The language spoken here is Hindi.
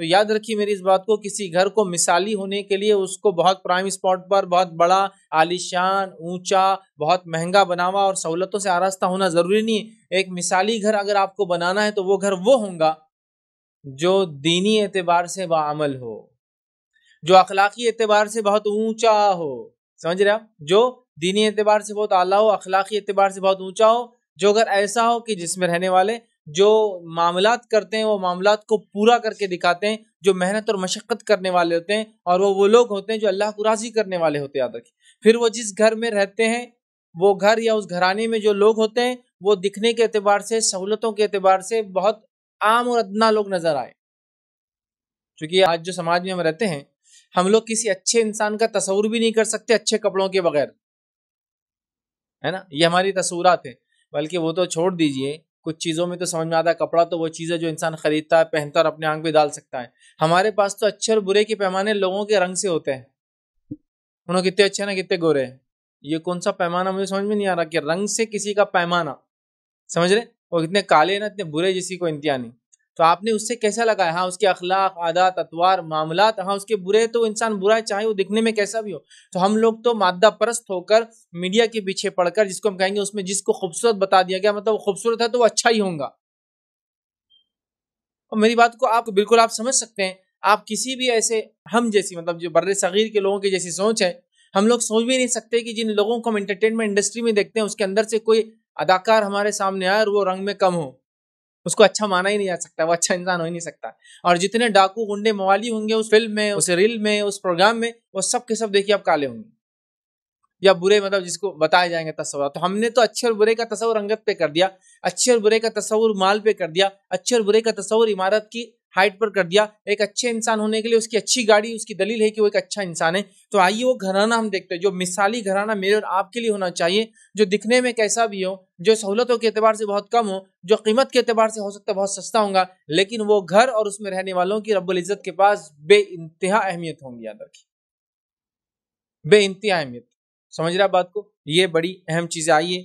तो याद रखिए मेरी इस बात को किसी घर को मिसाली होने के लिए उसको बहुत प्राइम स्पॉट पर बहुत बड़ा आलिशान ऊंचा बहुत महंगा बनावा और सहूलतों से आरास्ता होना ज़रूरी नहीं है एक मिसाली घर अगर आपको बनाना है तो वो घर वो होगा जो दीनी एतबार से बामल हो जो अखलाकी एतबार से बहुत ऊंचा हो समझ रहे आप जो दीनी एतबार से बहुत आला हो अखलाकी एतबार से बहुत ऊंचा हो जो अगर ऐसा हो कि जिसमें रहने वाले जो मामला करते हैं वो मामला को पूरा करके दिखाते हैं जो मेहनत और मशक्क़त करने वाले होते हैं और वो वो लोग होते हैं जो अल्लाह को राज़ी करने वाले होते हैं याद रखें फिर वो जिस घर में रहते हैं वो घर या उस घरानी में जो लोग होते हैं वो दिखने के अतबार से सहूलतों के अतबार से बहुत आम और अदना लोग नज़र आए क्योंकि आज जो समाज में हम रहते हैं हम लोग किसी अच्छे इंसान का तस्वूर भी नहीं कर सकते अच्छे कपड़ों के बगैर है ना ये हमारी तस्वूरत है बल्कि वो तो छोड़ दीजिए कुछ चीज़ों में तो समझ में आता है कपड़ा तो वो चीज़ है जो इंसान खरीदता है पहनता और अपने आंख में डाल सकता है हमारे पास तो अच्छे और बुरे के पैमाने लोगों के रंग से होते हैं उन्होंने कितने अच्छे ना कितने गोरे हैं ये कौन सा पैमाना मुझे समझ में नहीं आ रहा कि रंग से किसी का पैमाना समझ रहे वो कितने काले ना इतने बुरे जिसकी को इंतिया नहीं तो आपने उससे कैसा लगाया हाँ उसके अखलाक आदात अतवार मामला हाँ उसके बुरे तो इंसान बुरा है चाहे वो दिखने में कैसा भी हो तो हम लोग तो मादा परस्त होकर मीडिया के पीछे पड़कर जिसको हम कहेंगे उसमें जिसको खूबसूरत बता दिया गया मतलब वो खूबसूरत है तो वो अच्छा ही होगा और मेरी बात को आप बिल्कुल आप समझ सकते हैं आप किसी भी ऐसे हम जैसी मतलब जो बर सगीर के लोगों की जैसी सोच है हम लोग सोच भी नहीं सकते कि जिन लोगों को हम इंटरटेनमेंट इंडस्ट्री में देखते हैं उसके अंदर से कोई अदाकार हमारे सामने आए और वो रंग में कम हो उसको अच्छा माना ही नहीं जा सकता वो अच्छा इंसान हो ही नहीं सकता और जितने डाकू गुंडे मवाली होंगे उस फिल्म में उस रील में उस प्रोग्राम में वो सब के सब देखिए आप काले होंगे या बुरे मतलब जिसको बताए जाएंगे तस्वर तो हमने तो अच्छे और बुरे का तस्वर अंगत पे कर दिया अच्छे और बुरे का तस्वर माल पे कर दिया अच्छे और बुरे का तस्वर इमारत की हाइट पर कर दिया एक अच्छे इंसान होने के लिए उसकी अच्छी गाड़ी उसकी दलील है कि वो एक अच्छा इंसान है तो आइए वो घराना हम देखते हैं जो मिसाली घराना मेरे और आपके लिए होना चाहिए जो दिखने में कैसा भी हो जो सहूलतों के अतबार से बहुत कम हो जो कीमत के अतबार से हो सकता है बहुत सस्ता होगा लेकिन वो घर और उसमें रहने वालों की रबुल्जत के पास बे इंतहा अहमियत होंगी याद रखी बे इंतहा अहमियत समझ रहा बात को ये बड़ी अहम चीज़ें आई है